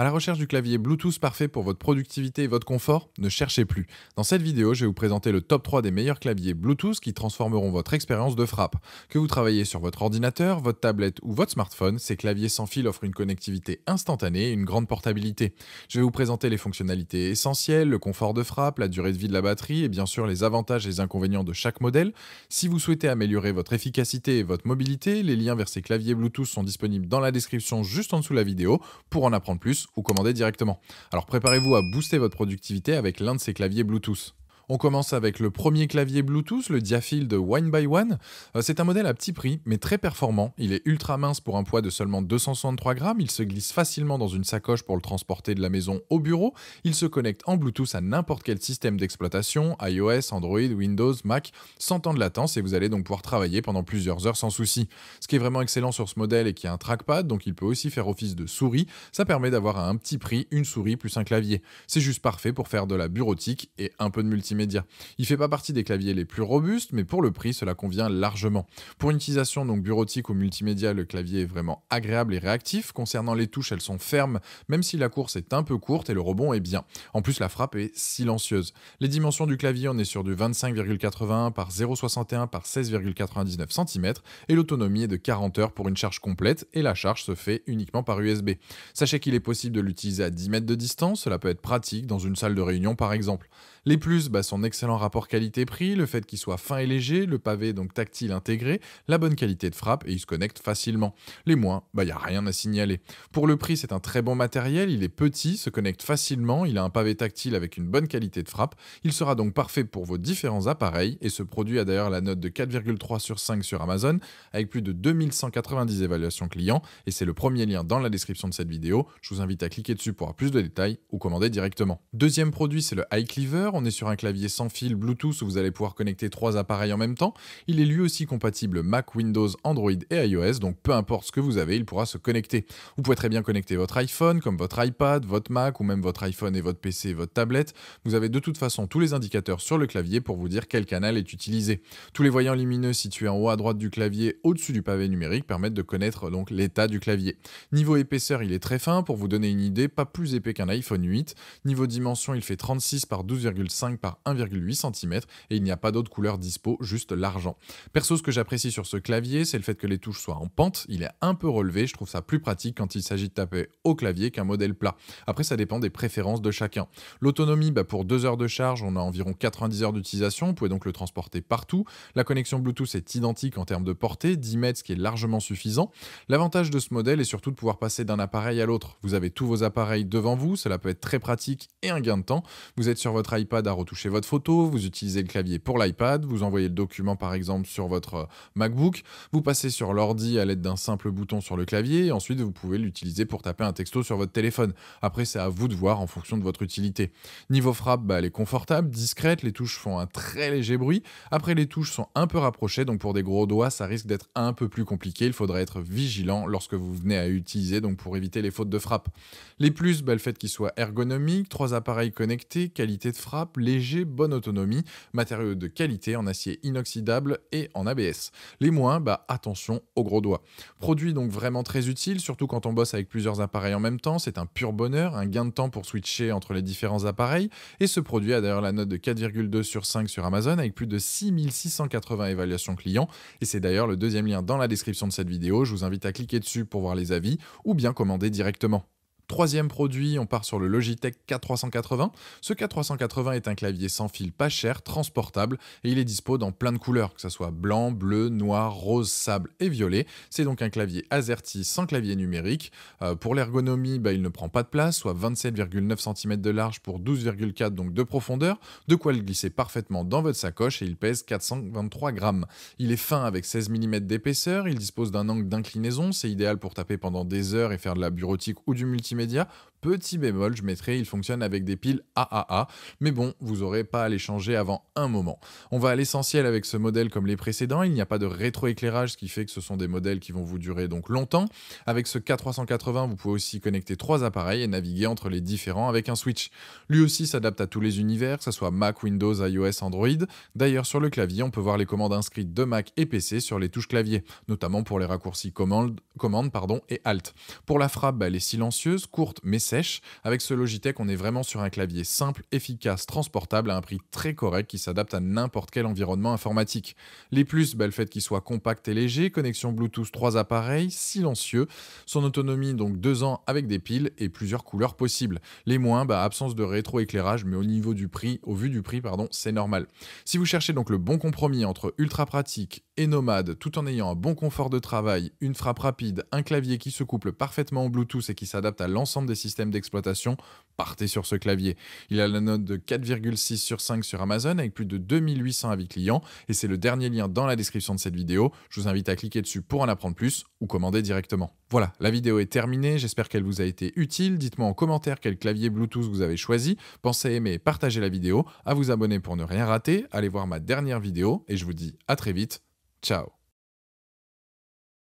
À la recherche du clavier Bluetooth parfait pour votre productivité et votre confort, ne cherchez plus. Dans cette vidéo, je vais vous présenter le top 3 des meilleurs claviers Bluetooth qui transformeront votre expérience de frappe. Que vous travaillez sur votre ordinateur, votre tablette ou votre smartphone, ces claviers sans fil offrent une connectivité instantanée et une grande portabilité. Je vais vous présenter les fonctionnalités essentielles, le confort de frappe, la durée de vie de la batterie et bien sûr les avantages et les inconvénients de chaque modèle. Si vous souhaitez améliorer votre efficacité et votre mobilité, les liens vers ces claviers Bluetooth sont disponibles dans la description juste en dessous de la vidéo. Pour en apprendre plus, ou commander directement. Alors préparez-vous à booster votre productivité avec l'un de ces claviers Bluetooth. On commence avec le premier clavier Bluetooth, le de Wine by One. Euh, c'est un modèle à petit prix, mais très performant. Il est ultra mince pour un poids de seulement 263 grammes. Il se glisse facilement dans une sacoche pour le transporter de la maison au bureau. Il se connecte en Bluetooth à n'importe quel système d'exploitation, iOS, Android, Windows, Mac, sans temps de latence et vous allez donc pouvoir travailler pendant plusieurs heures sans souci. Ce qui est vraiment excellent sur ce modèle et qui a un trackpad, donc il peut aussi faire office de souris. Ça permet d'avoir à un petit prix une souris plus un clavier. C'est juste parfait pour faire de la bureautique et un peu de multimédia il Il fait pas partie des claviers les plus robustes, mais pour le prix, cela convient largement. Pour une utilisation donc bureautique ou multimédia, le clavier est vraiment agréable et réactif. Concernant les touches, elles sont fermes, même si la course est un peu courte et le rebond est bien. En plus, la frappe est silencieuse. Les dimensions du clavier, on est sur du 25,81 par 0,61 par 16,99 cm et l'autonomie est de 40 heures pour une charge complète et la charge se fait uniquement par USB. Sachez qu'il est possible de l'utiliser à 10 mètres de distance, cela peut être pratique dans une salle de réunion par exemple. Les plus, bah, son excellent rapport qualité-prix, le fait qu'il soit fin et léger, le pavé donc tactile intégré, la bonne qualité de frappe et il se connecte facilement. Les moins, bah il n'y a rien à signaler. Pour le prix, c'est un très bon matériel, il est petit, se connecte facilement, il a un pavé tactile avec une bonne qualité de frappe, il sera donc parfait pour vos différents appareils et ce produit a d'ailleurs la note de 4,3 sur 5 sur Amazon avec plus de 2190 évaluations clients et c'est le premier lien dans la description de cette vidéo. Je vous invite à cliquer dessus pour avoir plus de détails ou commander directement. Deuxième produit, c'est le High Cleaver, on est sur un clavier sans fil Bluetooth où vous allez pouvoir connecter trois appareils en même temps. Il est lui aussi compatible Mac, Windows, Android et iOS, donc peu importe ce que vous avez, il pourra se connecter. Vous pouvez très bien connecter votre iPhone, comme votre iPad, votre Mac ou même votre iPhone et votre PC et votre tablette. Vous avez de toute façon tous les indicateurs sur le clavier pour vous dire quel canal est utilisé. Tous les voyants lumineux situés en haut à droite du clavier au-dessus du pavé numérique permettent de connaître donc l'état du clavier. Niveau épaisseur, il est très fin pour vous donner une idée, pas plus épais qu'un iPhone 8. Niveau dimension, il fait 36 par 12,5 par 1,8 cm et il n'y a pas d'autres couleurs dispo, juste l'argent. Perso, ce que j'apprécie sur ce clavier, c'est le fait que les touches soient en pente, il est un peu relevé, je trouve ça plus pratique quand il s'agit de taper au clavier qu'un modèle plat. Après, ça dépend des préférences de chacun. L'autonomie, bah, pour 2 heures de charge, on a environ 90 heures d'utilisation, vous pouvez donc le transporter partout. La connexion Bluetooth est identique en termes de portée, 10 mètres, ce qui est largement suffisant. L'avantage de ce modèle est surtout de pouvoir passer d'un appareil à l'autre. Vous avez tous vos appareils devant vous, cela peut être très pratique et un gain de temps. Vous êtes sur votre iPad à retoucher votre photo, vous utilisez le clavier pour l'iPad, vous envoyez le document par exemple sur votre euh, MacBook, vous passez sur l'ordi à l'aide d'un simple bouton sur le clavier, et ensuite vous pouvez l'utiliser pour taper un texto sur votre téléphone. Après, c'est à vous de voir en fonction de votre utilité. Niveau frappe, bah, elle est confortable, discrète, les touches font un très léger bruit. Après, les touches sont un peu rapprochées, donc pour des gros doigts, ça risque d'être un peu plus compliqué. Il faudrait être vigilant lorsque vous venez à utiliser, donc pour éviter les fautes de frappe. Les plus, bah, le fait qu'il soit ergonomique, trois appareils connectés, qualité de frappe, léger, bonne autonomie, matériaux de qualité en acier inoxydable et en ABS. Les moins, bah attention aux gros doigts. Produit donc vraiment très utile, surtout quand on bosse avec plusieurs appareils en même temps, c'est un pur bonheur, un gain de temps pour switcher entre les différents appareils, et ce produit a d'ailleurs la note de 4,2 sur 5 sur Amazon avec plus de 6680 évaluations clients, et c'est d'ailleurs le deuxième lien dans la description de cette vidéo, je vous invite à cliquer dessus pour voir les avis, ou bien commander directement. Troisième produit, on part sur le Logitech K380. Ce K380 est un clavier sans fil pas cher, transportable, et il est dispo dans plein de couleurs, que ce soit blanc, bleu, noir, rose, sable et violet. C'est donc un clavier AZERTY sans clavier numérique. Euh, pour l'ergonomie, bah, il ne prend pas de place, soit 27,9 cm de large pour 12,4 donc de profondeur, de quoi le glisser parfaitement dans votre sacoche et il pèse 423 grammes. Il est fin avec 16 mm d'épaisseur, il dispose d'un angle d'inclinaison, c'est idéal pour taper pendant des heures et faire de la bureautique ou du multimédia Petit bémol, je mettrai, il fonctionne avec des piles AAA, mais bon, vous n'aurez pas à les changer avant un moment. On va à l'essentiel avec ce modèle comme les précédents, il n'y a pas de rétroéclairage, ce qui fait que ce sont des modèles qui vont vous durer donc longtemps. Avec ce K380, vous pouvez aussi connecter trois appareils et naviguer entre les différents avec un switch. Lui aussi s'adapte à tous les univers, que ce soit Mac, Windows, iOS, Android. D'ailleurs, sur le clavier, on peut voir les commandes inscrites de Mac et PC sur les touches clavier, notamment pour les raccourcis commande, commande pardon, et Alt. Pour la frappe, bah, elle est silencieuse, courte mais sèche. Avec ce Logitech, on est vraiment sur un clavier simple, efficace, transportable à un prix très correct qui s'adapte à n'importe quel environnement informatique. Les plus, bah, le fait qu'il soit compact et léger, connexion Bluetooth 3 appareils, silencieux, son autonomie donc 2 ans avec des piles et plusieurs couleurs possibles. Les moins, bah, absence de rétroéclairage, mais au niveau du prix, au vu du prix, pardon, c'est normal. Si vous cherchez donc le bon compromis entre ultra pratique, et nomade tout en ayant un bon confort de travail, une frappe rapide, un clavier qui se couple parfaitement au Bluetooth et qui s'adapte à l'ensemble des systèmes d'exploitation, partez sur ce clavier. Il a la note de 4,6 sur 5 sur Amazon avec plus de 2800 avis clients et c'est le dernier lien dans la description de cette vidéo. Je vous invite à cliquer dessus pour en apprendre plus ou commander directement. Voilà, la vidéo est terminée, j'espère qu'elle vous a été utile. Dites-moi en commentaire quel clavier Bluetooth vous avez choisi. Pensez à aimer et partager la vidéo, à vous abonner pour ne rien rater, allez voir ma dernière vidéo et je vous dis à très vite Ciao.